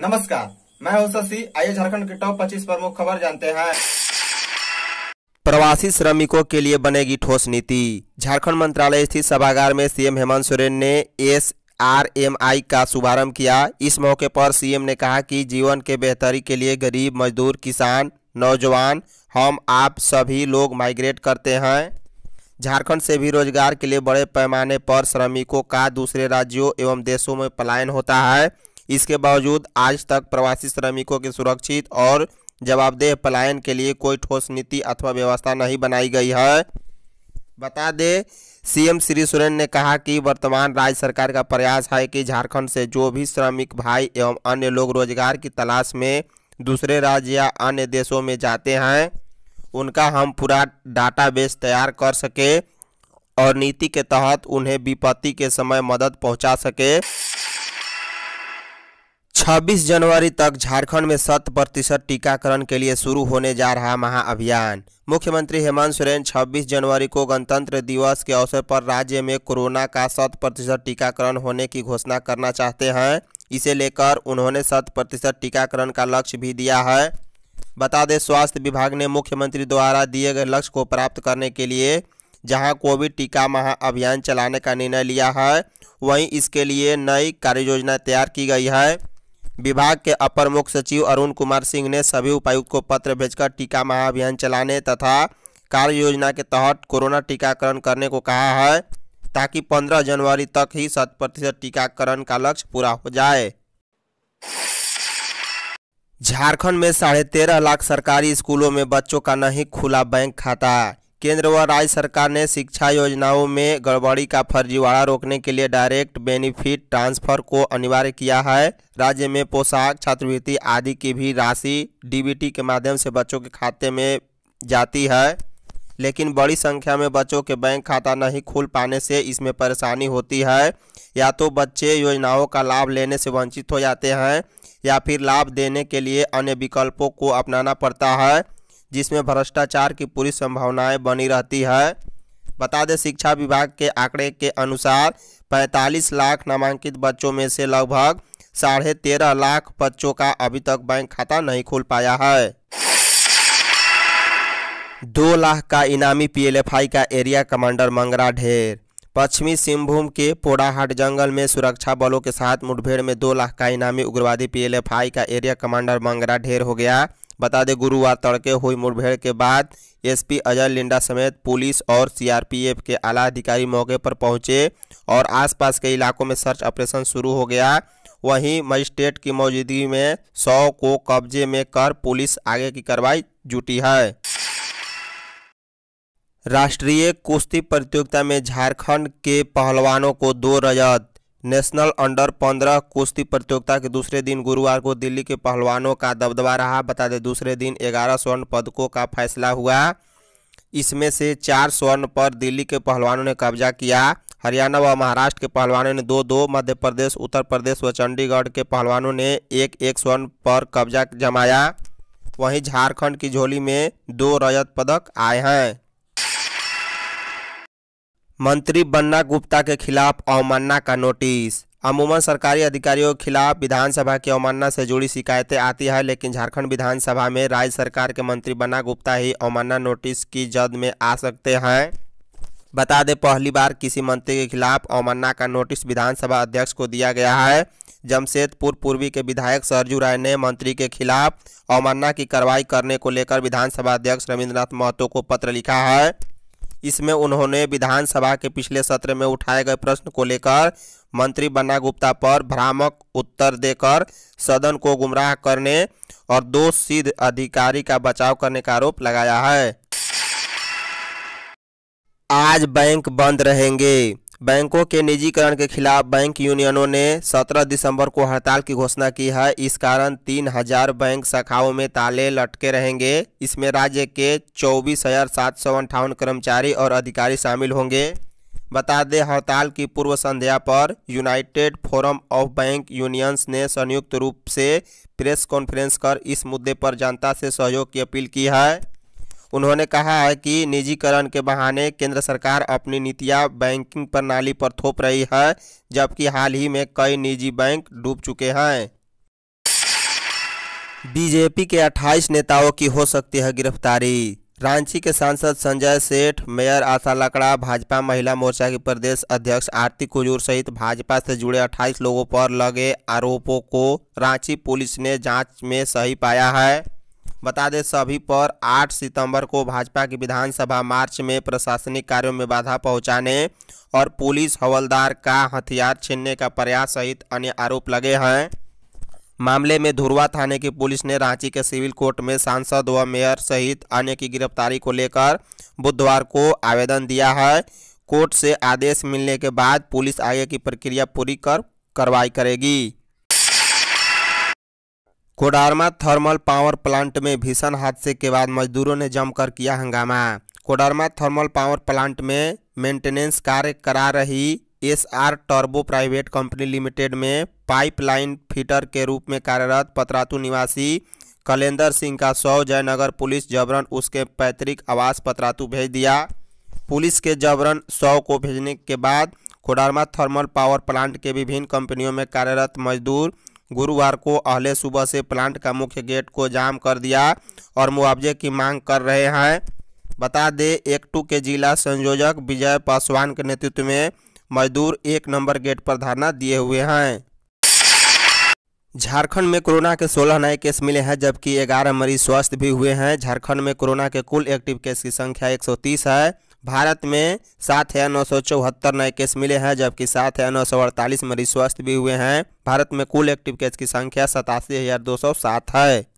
नमस्कार मैं हूं शशि आइए झारखंड के टॉप 25 प्रमुख खबर जानते हैं प्रवासी श्रमिकों के लिए बनेगी ठोस नीति झारखंड मंत्रालय स्थित सभागार में सीएम हेमंत सोरेन ने एस आर एम आई का शुभारंभ किया इस मौके पर सीएम ने कहा कि जीवन के बेहतरी के लिए गरीब मजदूर किसान नौजवान हम आप सभी लोग माइग्रेट करते हैं झारखंड से भी रोजगार के लिए बड़े पैमाने पर श्रमिकों का दूसरे राज्यों एवं देशों में पलायन होता है इसके बावजूद आज तक प्रवासी श्रमिकों के सुरक्षित और जवाबदेह पलायन के लिए कोई ठोस नीति अथवा व्यवस्था नहीं बनाई गई है बता दें सीएम श्री सोरेन ने कहा कि वर्तमान राज्य सरकार का प्रयास है कि झारखंड से जो भी श्रमिक भाई एवं अन्य लोग रोजगार की तलाश में दूसरे राज्य या अन्य देशों में जाते हैं उनका हम पूरा डाटाबेस तैयार कर सके और नीति के तहत उन्हें विपत्ति के समय मदद पहुंचा सके 26 जनवरी तक झारखंड में शत प्रतिशत टीकाकरण के लिए शुरू होने जा रहा महाअभियान मुख्यमंत्री हेमंत सोरेन 26 जनवरी को गणतंत्र दिवस के अवसर पर राज्य में कोरोना का शत प्रतिशत टीकाकरण होने की घोषणा करना चाहते हैं इसे लेकर उन्होंने शत प्रतिशत टीकाकरण का लक्ष्य भी दिया है बता दें स्वास्थ्य विभाग ने मुख्यमंत्री द्वारा दिए गए लक्ष्य को प्राप्त करने के लिए जहाँ कोविड टीका महाअभियान चलाने का निर्णय लिया है वहीं इसके लिए नई कार्ययोजना तैयार की गई है विभाग के अपर मुख्य सचिव अरुण कुमार सिंह ने सभी उपायुक्त को पत्र भेजकर टीका महाअभियान चलाने तथा कार्य योजना के तहत कोरोना टीकाकरण करने को कहा है ताकि 15 जनवरी तक ही शत प्रतिशत टीकाकरण का लक्ष्य पूरा हो जाए झारखंड में साढ़े तेरह लाख सरकारी स्कूलों में बच्चों का नहीं खुला बैंक खाता केंद्र व राज्य सरकार ने शिक्षा योजनाओं में गड़बड़ी का फर्जीवाड़ा रोकने के लिए डायरेक्ट बेनिफिट ट्रांसफर को अनिवार्य किया है राज्य में पोशाक छात्रवृत्ति आदि की भी राशि डीबीटी के माध्यम से बच्चों के खाते में जाती है लेकिन बड़ी संख्या में बच्चों के बैंक खाता नहीं खुल पाने से इसमें परेशानी होती है या तो बच्चे योजनाओं का लाभ लेने से वंचित हो जाते हैं या फिर लाभ देने के लिए अन्य विकल्पों को अपनाना पड़ता है जिसमें भ्रष्टाचार की पूरी संभावनाएं बनी रहती है बता दें शिक्षा विभाग के आंकड़े के अनुसार 45 लाख नामांकित बच्चों में से लगभग साढ़े तेरह लाख बच्चों का अभी तक बैंक खाता नहीं खुल पाया है दो लाख का इनामी पीएलएफआई का एरिया कमांडर मंगरा ढेर पश्चिमी सिंहभूम के पोड़ाहाट जंगल में सुरक्षा बलों के साथ मुठभेड़ में दो लाख का इनामी उग्रवादी पीएलएफआई का एरिया कमांडर मंगरा ढेर हो गया बता दें गुरुवार तड़के हुई मुठभेड़ के बाद एसपी अजय लिंडा समेत पुलिस और सीआरपीएफ के आला अधिकारी मौके पर पहुंचे और आसपास के इलाकों में सर्च ऑपरेशन शुरू हो गया वहीं मजिस्ट्रेट की मौजूदगी में सौ को कब्जे में कर पुलिस आगे की कार्रवाई जुटी है राष्ट्रीय कुश्ती प्रतियोगिता में झारखंड के पहलवानों को दो रजत नेशनल अंडर पंद्रह कुश्ती प्रतियोगिता के दूसरे दिन गुरुवार को दिल्ली के पहलवानों का दबदबा रहा बता दें दूसरे दिन ग्यारह स्वर्ण पदकों का फैसला हुआ इसमें से चार स्वर्ण पर दिल्ली के पहलवानों ने कब्जा किया हरियाणा व महाराष्ट्र के पहलवानों ने दो दो मध्य प्रदेश उत्तर प्रदेश व चंडीगढ़ के पहलवानों ने एक एक स्वर्ण पर कब्जा जमाया वहीं झारखंड की झोली में दो रजत पदक आए हैं मंत्री बन्ना गुप्ता के खिलाफ अवमानना का नोटिस अमूमन सरकारी अधिकारियों के खिलाफ विधानसभा की अवमानना से जुड़ी शिकायतें आती है लेकिन झारखंड विधानसभा में राज्य सरकार के मंत्री बन्ना गुप्ता ही अवमानना नोटिस की जद में आ सकते हैं बता दें पहली बार किसी मंत्री के खिलाफ अवमानना का नोटिस विधानसभा अध्यक्ष को दिया गया है जमशेदपुर पूर्वी के विधायक सरजू राय ने मंत्री के खिलाफ अवमानना की कार्रवाई करने को लेकर विधानसभा अध्यक्ष रविन्द्रनाथ महतो को पत्र लिखा है इसमें उन्होंने विधानसभा के पिछले सत्र में उठाए गए प्रश्न को लेकर मंत्री बन्ना गुप्ता पर भ्रामक उत्तर देकर सदन को गुमराह करने और दो सिद्ध अधिकारी का बचाव करने का आरोप लगाया है आज बैंक बंद रहेंगे बैंकों के निजीकरण के खिलाफ बैंक यूनियनों ने 17 दिसंबर को हड़ताल की घोषणा की है इस कारण 3000 बैंक शाखाओं में ताले लटके रहेंगे इसमें राज्य के चौबीस कर्मचारी और अधिकारी शामिल होंगे बता दें हड़ताल की पूर्व संध्या पर United Forum of Bank Unions ने संयुक्त रूप से प्रेस कॉन्फ्रेंस कर इस मुद्दे पर जनता से सहयोग की अपील की है उन्होंने कहा है कि निजीकरण के बहाने केंद्र सरकार अपनी नीतियां बैंकिंग प्रणाली पर थोप रही है जबकि हाल ही में कई निजी बैंक डूब चुके हैं बीजेपी के 28 नेताओं की हो सकती है गिरफ्तारी रांची के सांसद संजय सेठ मेयर आशा लकड़ा भाजपा महिला मोर्चा के प्रदेश अध्यक्ष आरती कुजूर सहित भाजपा से जुड़े 28 लोगों पर लगे आरोपों को रांची पुलिस ने जांच में सही पाया है बता दें सभी पर 8 सितंबर को भाजपा की विधानसभा मार्च में प्रशासनिक कार्यों में बाधा पहुंचाने और पुलिस हवलदार का हथियार छीनने का प्रयास सहित अन्य आरोप लगे हैं मामले में धुरवा थाने की पुलिस ने रांची के सिविल कोर्ट में सांसद व मेयर सहित अन्य की गिरफ्तारी को लेकर बुधवार को आवेदन दिया है कोर्ट से आदेश मिलने के बाद पुलिस आगे की प्रक्रिया पूरी कर कार्रवाई करेगी कोडारमा थर्मल पावर प्लांट में भीषण हादसे के बाद मजदूरों ने जमकर किया हंगामा कोडारमा थर्मल पावर प्लांट में मेंटेनेंस कार्य करा रही S R turbo private company limited में पाइपलाइन फिटर के रूप में कार्यरत पतरातु निवासी कलेंदर सिंह का शव जयनगर पुलिस जबरन उसके पैतृक आवास पतरातु भेज दिया पुलिस के जबरन शव को भेजने के बाद कोडारमा थर्मल पावर प्लांट के विभिन्न कंपनियों में कार्यरत मजदूर गुरुवार को अहले सुबह से प्लांट का मुख्य गेट को जाम कर दिया और मुआवजे की मांग कर रहे हैं बता दें एक टू के जिला संयोजक विजय पासवान के नेतृत्व में मजदूर एक नंबर गेट पर धरना दिए हुए हैं झारखंड में कोरोना के 16 नए केस मिले हैं जबकि 11 मरीज स्वस्थ भी हुए हैं झारखंड में कोरोना के कुल एक्टिव केस की संख्या 130 है भारत में सात हज़ार नौ सौ चौहत्तर नए केस मिले हैं जबकि सात हज़ार नौ सौ अड़तालीस मरीज स्वस्थ भी हुए हैं भारत में कुल एक्टिव केस की संख्या सतासी हज़ार दो सौ सात है